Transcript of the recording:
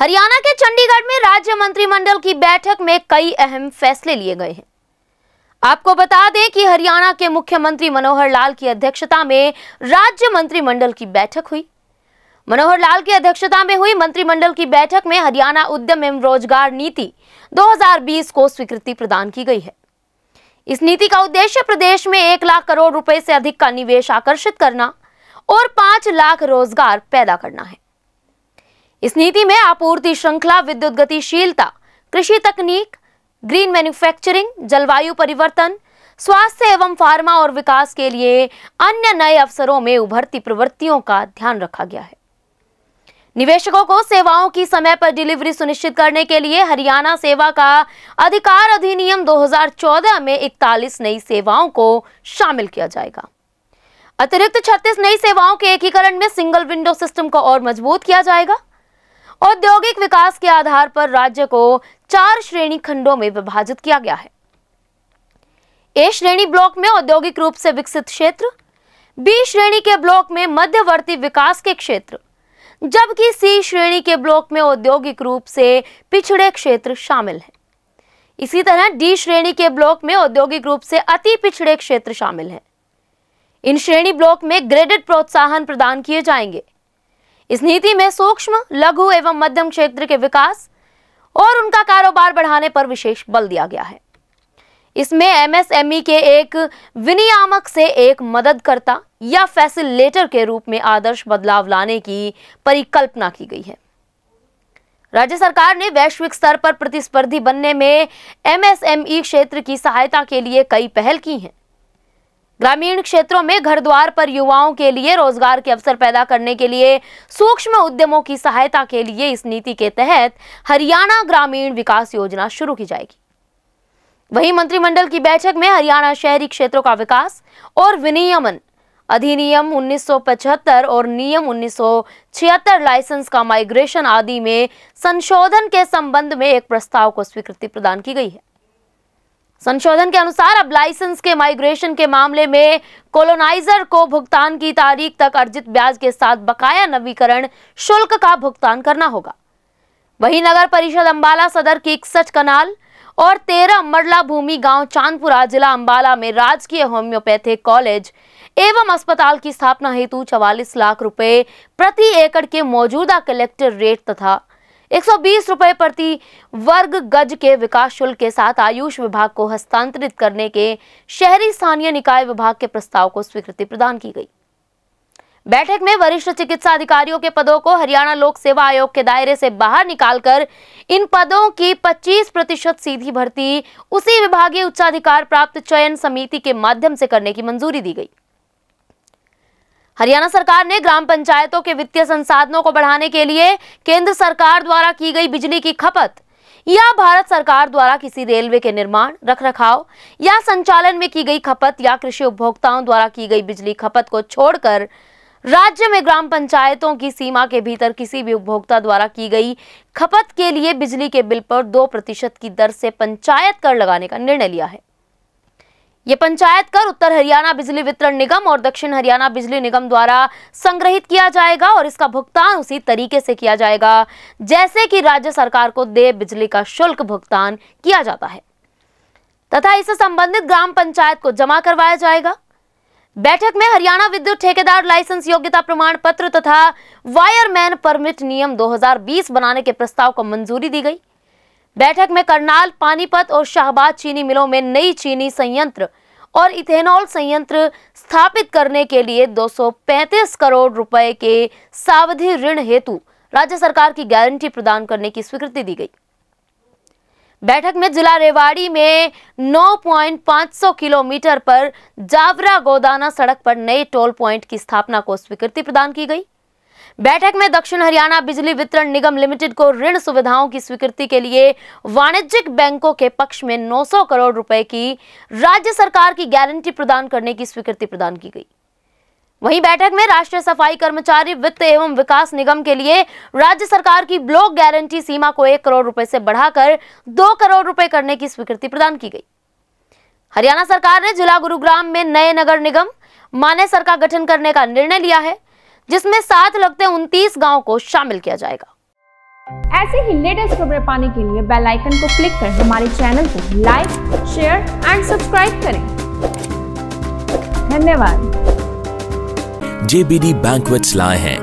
हरियाणा के चंडीगढ़ में राज्य मंत्रिमंडल की बैठक में कई अहम फैसले लिए गए हैं आपको बता दें कि हरियाणा के मुख्यमंत्री मनोहर लाल की अध्यक्षता में राज्य मंत्रिमंडल की बैठक हुई मनोहर लाल की अध्यक्षता में हुई मंत्रिमंडल की बैठक में हरियाणा उद्यम एवं रोजगार नीति 2020 को स्वीकृति प्रदान की गई है इस नीति का उद्देश्य प्रदेश में एक लाख करोड़ रुपए से अधिक का निवेश आकर्षित करना और पांच लाख रोजगार पैदा करना है इस नीति में आपूर्ति श्रृंखला विद्युत गतिशीलता कृषि तकनीक ग्रीन मैन्युफैक्चरिंग जलवायु परिवर्तन स्वास्थ्य एवं फार्मा और विकास के लिए अन्य नए अवसरों में उभरती प्रवृत्तियों का ध्यान रखा गया है निवेशकों को सेवाओं की समय पर डिलीवरी सुनिश्चित करने के लिए हरियाणा सेवा का अधिकार अधिनियम 2014 में 41 नई सेवाओं को शामिल किया जाएगा अतिरिक्त 36 नई सेवाओं के एकीकरण में सिंगल विंडो सिस्टम को और मजबूत किया जाएगा औद्योगिक विकास के आधार पर राज्य को चार श्रेणी खंडों में विभाजित किया गया है ए श्रेणी ब्लॉक में औद्योगिक रूप से विकसित क्षेत्र बी श्रेणी के ब्लॉक में मध्यवर्ती विकास के क्षेत्र जबकि सी श्रेणी के ब्लॉक में औद्योगिक रूप से पिछड़े क्षेत्र शामिल हैं इसी तरह डी श्रेणी के ब्लॉक में औद्योगिक रूप से अति पिछड़े क्षेत्र शामिल हैं इन श्रेणी ब्लॉक में ग्रेडेड प्रोत्साहन प्रदान किए जाएंगे इस नीति में सूक्ष्म लघु एवं मध्यम क्षेत्र के विकास और उनका कारोबार बढ़ाने पर विशेष बल दिया गया है इसमें एमएसएमई के एक विनियामक से एक मददकर्ता या फैसिलेटर के रूप में आदर्श बदलाव लाने की परिकल्पना की गई है राज्य सरकार ने वैश्विक स्तर पर प्रतिस्पर्धी बनने में एमएसएमई क्षेत्र की सहायता के लिए कई पहल की हैं ग्रामीण क्षेत्रों में घर द्वार पर युवाओं के लिए रोजगार के अवसर पैदा करने के लिए सूक्ष्म उद्यमों की सहायता के लिए इस नीति के तहत हरियाणा ग्रामीण विकास योजना शुरू की जाएगी वहीं मंत्रिमंडल की बैठक में हरियाणा शहरी क्षेत्रों का विकास और विनियमन अधिनियम 1975 और नियम 1976 लाइसेंस का माइग्रेशन आदि में संशोधन के संबंध में एक प्रस्ताव को स्वीकृति प्रदान की गई है संशोधन के अनुसार अब लाइसेंस के माइग्रेशन के मामले में कोलोनाइजर को भुगतान की तारीख तक अर्जित ब्याज के साथ बकाया नवीकरण शुल्क का भुगतान करना होगा वहीं नगर परिषद अंबाला सदर की इकसठ कनाल और तेरह मरला भूमि गांव चांदपुरा जिला अंबाला में राजकीय होम्योपैथिक कॉलेज एवं अस्पताल की स्थापना हेतु चवालीस लाख रुपए प्रति एकड़ के मौजूदा कलेक्टर रेट तथा 120 रुपए प्रति वर्ग गज के विकास शुल्क के साथ आयुष विभाग को हस्तांतरित करने के शहरी स्थानीय निकाय विभाग के प्रस्ताव को स्वीकृति प्रदान की गई बैठक में वरिष्ठ चिकित्सा अधिकारियों के पदों को हरियाणा लोक सेवा आयोग के दायरे से बाहर निकालकर इन पदों की 25 प्रतिशत सीधी भर्ती उसी विभागीय उच्चाधिकार प्राप्त चयन समिति के माध्यम से करने की मंजूरी दी गई हरियाणा सरकार ने ग्राम पंचायतों के वित्तीय संसाधनों को बढ़ाने के लिए केंद्र सरकार द्वारा की गई बिजली की खपत या भारत सरकार द्वारा किसी रेलवे के निर्माण रखरखाव या संचालन में की गई खपत या कृषि उपभोक्ताओं द्वारा की गई बिजली खपत को छोड़कर राज्य में ग्राम पंचायतों की सीमा के भीतर किसी भी उपभोक्ता द्वारा की गई खपत के लिए बिजली के बिल पर दो प्रतिशत की दर से पंचायत कर लगाने का निर्णय लिया है ये पंचायत कर उत्तर हरियाणा बिजली वितरण निगम और दक्षिण हरियाणा बिजली निगम द्वारा संग्रहित किया जाएगा और इसका भुगतान उसी तरीके से किया जाएगा जैसे कि राज्य सरकार को दे बिजली का शुल्क भुगतान किया जाता है तथा इसे संबंधित ग्राम पंचायत को जमा करवाया जाएगा बैठक में हरियाणा विद्युत ठेकेदार लाइसेंस योग्यता प्रमाण पत्र तथा वायरमैन परमिट नियम 2020 बनाने के प्रस्ताव को मंजूरी दी गई बैठक में करनाल पानीपत और शाहबाद चीनी मिलों में नई चीनी संयंत्र और इथेनॉल संयंत्र स्थापित करने के लिए 235 करोड़ रुपए के सावधि ऋण हेतु राज्य सरकार की गारंटी प्रदान करने की स्वीकृति दी गई बैठक में जिला रेवाड़ी में 9.500 किलोमीटर पर जावरा गोदाना सड़क पर नए टोल पॉइंट की स्थापना को स्वीकृति प्रदान की गई बैठक में दक्षिण हरियाणा बिजली वितरण निगम लिमिटेड को ऋण सुविधाओं की स्वीकृति के लिए वाणिज्यिक बैंकों के पक्ष में 900 करोड़ रुपए की राज्य सरकार की गारंटी प्रदान करने की स्वीकृति प्रदान की गई वहीं बैठक में राष्ट्रीय सफाई कर्मचारी वित्त एवं विकास निगम के लिए राज्य सरकार की ब्लॉक गारंटी सीमा को एक करोड़ रुपए से बढ़ाकर दो करोड़ रुपए करने की स्वीकृति प्रदान की गई हरियाणा सरकार ने जिला गुरुग्राम में नए नगर निगम माने सर का गठन करने का निर्णय लिया है जिसमें साथ लगते उनतीस गाँव को शामिल किया जाएगा ऐसे ही लेटेस्ट खबरें पाने के लिए बेल आइकन को क्लिक कर हमारे चैनल को लाइक शेयर एंड सब्सक्राइब करें धन्यवाद जेबीडी बैंक लाए हैं